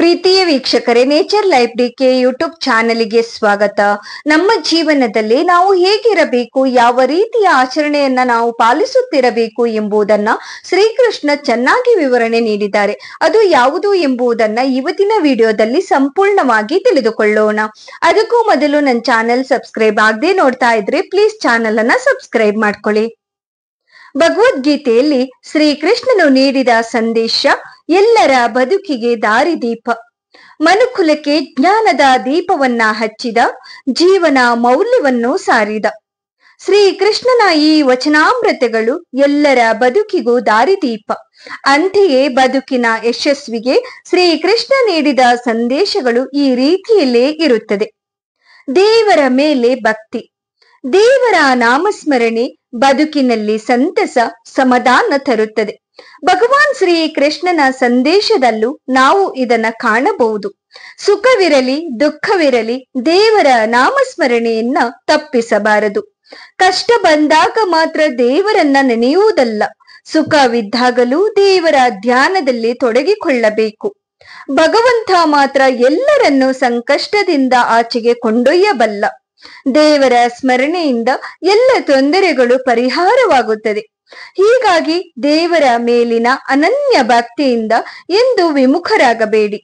ಪ್ರೀತಿಯ ವೀಕ್ಷಕರೇ nature life D YouTube ಚಾನೆಲ್ಗೆ ಸ್ವಾಗತ ನಮ್ಮ ಜೀವನದಲ್ಲಿ ನಾವು ಹೇಗಿರಬೇಕು ಯಾವ ರೀತಿಯ ಆಚರಣೆಯನ್ನ ನಾವು ಪಾಲಿಸುತ್ತಿರಬೇಕು ಎಂಬುದನ್ನ ಶ್ರೀಕೃಷ್ಣ ಚೆನ್ನಾಗಿ ವಿವರಣೆ ನೀಡಿದ್ದಾರೆ ಅದು ಯಾವುದು ಎಂಬುದನ್ನ ಇವತ್ತಿನ ವಿಡಿಯೋದಲ್ಲಿ ಸಂಪೂರ್ಣವಾಗಿ ತಿಳಿದುಕೊಳ್ಳೋಣ ಅದಕ್ಕೂ ಮೊದಲು ನನ್ನ ಚಾನೆಲ್ ಸಬ್ಸ್ಕ್ರೈಬ್ ಆಗದೆ ನೋಡ್ತಾ ಇದ್ರೆ ಪ್ಲೀಸ್ ಚಾನೆಲ್ ಅನ್ನ ಸಬ್ಸ್ಕ್ರೈಬ್ ಮಾಡ್ಕೊಳ್ಳಿ ಭಗವದ್ಗೀತೆಯಲ್ಲಿ ಶ್ರೀಕೃಷ್ಣನು ನೀಡಿದ ಸಂದೇಶ ಎಲ್ಲರ ಬದುಕಿಗೆ ದಾರಿದೀಪ ಮನುಕುಲಕ್ಕೆ ಜ್ಞಾನದ ದೀಪವನ್ನ ಹಚ್ಚಿದ ಜೀವನ ಮೌಲ್ಯವನ್ನು ಸಾರಿದ ಶ್ರೀ ಈ ವಚನಾಮೃತಗಳು ಎಲ್ಲರ ಬದುಕಿಗೂ ದಾರಿದೀಪ ಅಂತೆಯೇ ಬದುಕಿನ ಯಶಸ್ವಿಗೆ ಶ್ರೀಕೃಷ್ಣ ನೀಡಿದ ಸಂದೇಶಗಳು ಈ ರೀತಿಯಲ್ಲೇ ಇರುತ್ತದೆ ದೇವರ ಮೇಲೆ ಭಕ್ತಿ ದೇವರ ನಾಮಸ್ಮರಣೆ ಬದುಕಿನಲ್ಲಿ ಸಂತಸ ಸಮಾಧಾನ ತರುತ್ತದೆ ಭಗವಾನ್ ಶ್ರೀ ಕೃಷ್ಣನ ಸಂದೇಶದಲ್ಲೂ ನಾವು ಇದನ್ನ ಕಾಣಬಹುದು ಸುಖವಿರಲಿ ದುಃಖವಿರಲಿ ದೇವರ ನಾಮಸ್ಮರಣೆಯನ್ನ ತಪ್ಪಿಸಬಾರದು ಕಷ್ಟ ಬಂದಾಗ ಮಾತ್ರ ದೇವರನ್ನ ನೆನೆಯುವುದಲ್ಲ ಸುಖವಿದ್ದಾಗಲೂ ದೇವರ ಧ್ಯಾನದಲ್ಲಿ ತೊಡಗಿಕೊಳ್ಳಬೇಕು ಭಗವಂತ ಮಾತ್ರ ಎಲ್ಲರನ್ನೂ ಸಂಕಷ್ಟದಿಂದ ಆಚೆಗೆ ಕೊಂಡೊಯ್ಯಬಲ್ಲ ದೇವರ ಸ್ಮರಣೆಯಿಂದ ಎಲ್ಲ ತೊಂದರೆಗಳು ಪರಿಹಾರವಾಗುತ್ತದೆ ಹೀಗಾಗಿ ದೇವರ ಮೇಲಿನ ಅನನ್ಯ ಭಕ್ತಿಯಿಂದ ಎಂದು ವಿಮುಖರಾಗಬೇಡಿ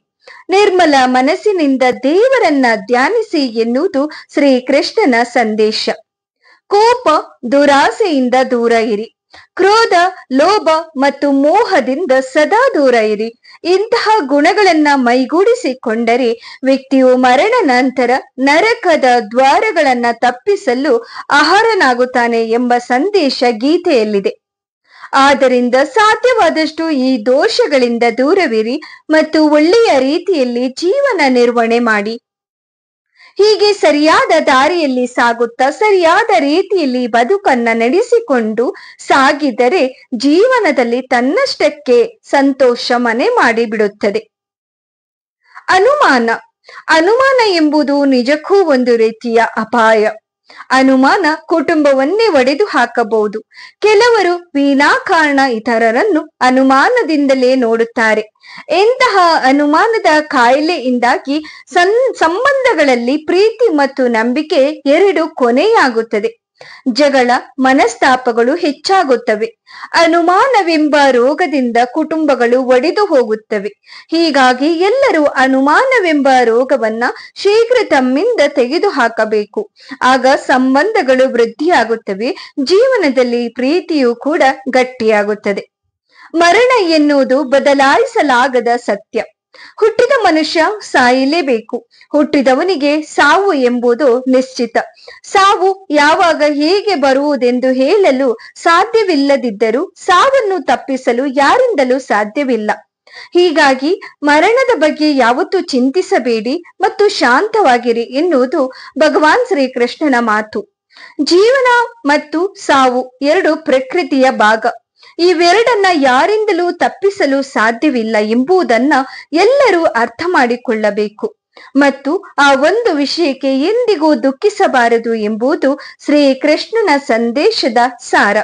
ನಿರ್ಮಲ ಮನಸ್ಸಿನಿಂದ ದೇವರನ್ನ ಧ್ಯಾನಿಸಿ ಎನ್ನುವುದು ಶ್ರೀಕೃಷ್ಣನ ಸಂದೇಶ ಕೋಪ ದುರಾಸೆಯಿಂದ ದೂರ ಇರಿ ಕ್ರೋಧ ಲೋಭ ಮತ್ತು ಮೋಹದಿಂದ ಸದಾ ದೂರ ಇರಿ ಇಂತಹ ಗುಣಗಳನ್ನ ಮೈಗೂಡಿಸಿಕೊಂಡರೆ ವ್ಯಕ್ತಿಯು ಮರಣ ನಂತರ ನರಕದ ದ್ವಾರಗಳನ್ನ ತಪ್ಪಿಸಲು ಆಹಾರನಾಗುತ್ತಾನೆ ಎಂಬ ಸಂದೇಶ ಗೀತೆಯಲ್ಲಿದೆ ಆದ್ದರಿಂದ ಸಾಧ್ಯವಾದಷ್ಟು ಈ ದೋಷಗಳಿಂದ ದೂರವಿರಿ ಮತ್ತು ಒಳ್ಳೆಯ ರೀತಿಯಲ್ಲಿ ಜೀವನ ನಿರ್ವಹಣೆ ಮಾಡಿ ಹೀಗೆ ಸರಿಯಾದ ದಾರಿಯಲ್ಲಿ ಸಾಗುತ್ತಾ ಸರಿಯಾದ ರೀತಿಯಲ್ಲಿ ಬದುಕನ್ನ ನಡೆಸಿಕೊಂಡು ಸಾಗಿದರೆ ಜೀವನದಲ್ಲಿ ತನ್ನಷ್ಟಕ್ಕೆ ಸಂತೋಷ ಮನೆ ಮಾಡಿಬಿಡುತ್ತದೆ ಅನುಮಾನ ಅನುಮಾನ ಎಂಬುದು ನಿಜಕ್ಕೂ ಒಂದು ರೀತಿಯ ಅಪಾಯ ಅನುಮಾನ ಕುಟುಂಬವನ್ನೇ ಒಡೆದು ಹಾಕಬಹುದು ಕೆಲವರು ಕಾರಣ ಇತರರನ್ನು ಅನುಮಾನದಿಂದಲೇ ನೋಡುತ್ತಾರೆ ಎಂತಹ ಅನುಮಾನದ ಕಾಯಿಲೆಯಿಂದಾಗಿ ಸನ್ ಸಂಬಂಧಗಳಲ್ಲಿ ಪ್ರೀತಿ ಮತ್ತು ನಂಬಿಕೆ ಎರಡು ಕೊನೆಯಾಗುತ್ತದೆ ಜಗಳ ಮನಸ್ತಾಪಗಳು ಹೆಚ್ಚಾಗುತ್ತವೆ ಅನುಮಾನವೆಂಬ ರೋಗದಿಂದ ಕುಟುಂಬಗಳು ಒಡೆದು ಹೋಗುತ್ತವೆ ಹೀಗಾಗಿ ಎಲ್ಲರೂ ಅನುಮಾನವೆಂಬ ರೋಗವನ್ನ ಶೀಘ್ರ ತಮ್ಮಿಂದ ತೆಗೆದು ಹಾಕಬೇಕು ಆಗ ಸಂಬಂಧಗಳು ವೃದ್ಧಿಯಾಗುತ್ತವೆ ಜೀವನದಲ್ಲಿ ಪ್ರೀತಿಯೂ ಕೂಡ ಗಟ್ಟಿಯಾಗುತ್ತದೆ ಮರಣ ಎನ್ನುವುದು ಬದಲಾಯಿಸಲಾಗದ ಸತ್ಯ ಹುಟ್ಟಿದ ಮನುಷ್ಯ ಸಾಯಲೇಬೇಕು ಹುಟ್ಟಿದವನಿಗೆ ಸಾವು ಎಂಬುದು ನಿಶ್ಚಿತ ಸಾವು ಯಾವಾಗ ಹೇಗೆ ಬರುವುದೆಂದು ಹೇಳಲು ಸಾಧ್ಯವಿಲ್ಲದಿದ್ದರೂ ಸಾವನ್ನು ತಪ್ಪಿಸಲು ಯಾರಿಂದಲೂ ಸಾಧ್ಯವಿಲ್ಲ ಹೀಗಾಗಿ ಮರಣದ ಬಗ್ಗೆ ಯಾವತ್ತೂ ಚಿಂತಿಸಬೇಡಿ ಮತ್ತು ಶಾಂತವಾಗಿರಿ ಎನ್ನುವುದು ಭಗವಾನ್ ಶ್ರೀಕೃಷ್ಣನ ಮಾತು ಜೀವನ ಮತ್ತು ಸಾವು ಎರಡು ಪ್ರಕೃತಿಯ ಭಾಗ ಇವೆರಡನ್ನ ಯಾರಿಂದಲೂ ತಪ್ಪಿಸಲು ಸಾಧ್ಯವಿಲ್ಲ ಎಂಬುದನ್ನ ಎಲ್ಲರೂ ಅರ್ಥ ಮಾಡಿಕೊಳ್ಳಬೇಕು ಮತ್ತು ಆ ಒಂದು ವಿಷಯಕ್ಕೆ ಎಂದಿಗೂ ದುಃಖಿಸಬಾರದು ಎಂಬುದು ಶ್ರೀಕೃಷ್ಣನ ಸಂದೇಶದ ಸಾರ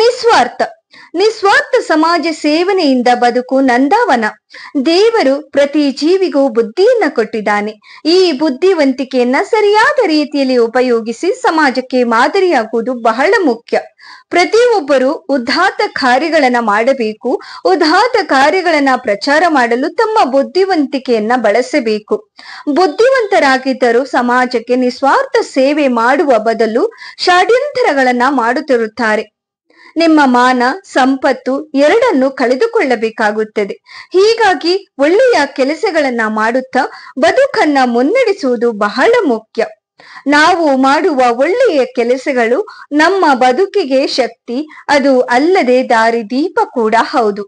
ನಿಸ್ವಾರ್ಥ ನಿಸ್ವಾರ್ಥ ಸಮಾಜ ಸೇವನೆಯಿಂದ ಬದುಕು ನಂದಾವನ ದೇವರು ಪ್ರತಿ ಜೀವಿಗೂ ಬುದ್ಧಿಯನ್ನ ಕೊಟ್ಟಿದ್ದಾನೆ ಈ ಬುದ್ಧಿವಂತಿಕೆಯನ್ನ ಸರಿಯಾದ ರೀತಿಯಲ್ಲಿ ಉಪಯೋಗಿಸಿ ಸಮಾಜಕ್ಕೆ ಮಾದರಿಯಾಗುವುದು ಬಹಳ ಮುಖ್ಯ ಪ್ರತಿಯೊಬ್ಬರು ಉದ್ಧಾತ ಕಾರ್ಯಗಳನ್ನ ಮಾಡಬೇಕು ಉದ್ಧಾತ ಕಾರ್ಯಗಳನ್ನ ಪ್ರಚಾರ ಮಾಡಲು ತಮ್ಮ ಬುದ್ಧಿವಂತಿಕೆಯನ್ನ ಬಳಸಬೇಕು ಬುದ್ಧಿವಂತರಾಗಿದ್ದರೂ ಸಮಾಜಕ್ಕೆ ನಿಸ್ವಾರ್ಥ ಸೇವೆ ಮಾಡುವ ಬದಲು ಷಡ್ಯಂತರಗಳನ್ನ ಮಾಡುತ್ತಿರುತ್ತಾರೆ ನಿಮ್ಮ ಮಾನ ಸಂಪತ್ತು ಎರಡನ್ನು ಕಳೆದುಕೊಳ್ಳಬೇಕಾಗುತ್ತದೆ ಹೀಗಾಗಿ ಒಳ್ಳೆಯ ಕೆಲಸಗಳನ್ನ ಮಾಡುತ್ತಾ ಬದುಕನ್ನ ಮುನ್ನಡೆಸುವುದು ಬಹಳ ಮುಖ್ಯ ನಾವು ಮಾಡುವ ಒಳ್ಳೆಯ ಕೆಲಸಗಳು ನಮ್ಮ ಬದುಕಿಗೆ ಶಕ್ತಿ ಅದು ಅಲ್ಲದೆ ದಾರಿದೀಪ ಕೂಡ ಹೌದು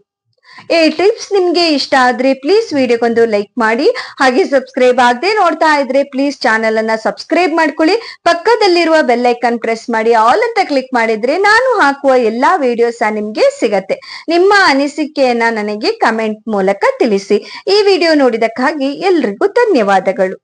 ಈ ಟಿಪ್ಸ್ ನಿಮ್ಗೆ ಇಷ್ಟ ಆದ್ರೆ ಪ್ಲೀಸ್ ವಿಡಿಯೋಗೊಂದು ಲೈಕ್ ಮಾಡಿ ಹಾಗೆ ಸಬ್ಸ್ಕ್ರೈಬ್ ಆಗದೆ ನೋಡ್ತಾ ಇದ್ರೆ ಪ್ಲೀಸ್ ಚಾನೆಲ್ ಅನ್ನ ಸಬ್ಸ್ಕ್ರೈಬ್ ಮಾಡ್ಕೊಳ್ಳಿ ಪಕ್ಕದಲ್ಲಿರುವ ಬೆಲ್ ಐಕನ್ ಪ್ರೆಸ್ ಮಾಡಿ ಆಲ್ ಅಂತ ಕ್ಲಿಕ್ ಮಾಡಿದ್ರೆ ನಾನು ಹಾಕುವ ಎಲ್ಲಾ ವಿಡಿಯೋಸ ನಿಮ್ಗೆ ಸಿಗತ್ತೆ ನಿಮ್ಮ ಅನಿಸಿಕೆಯನ್ನ ನನಗೆ ಕಮೆಂಟ್ ಮೂಲಕ ತಿಳಿಸಿ ಈ ವಿಡಿಯೋ ನೋಡಿದಕ್ಕಾಗಿ ಎಲ್ರಿಗೂ ಧನ್ಯವಾದಗಳು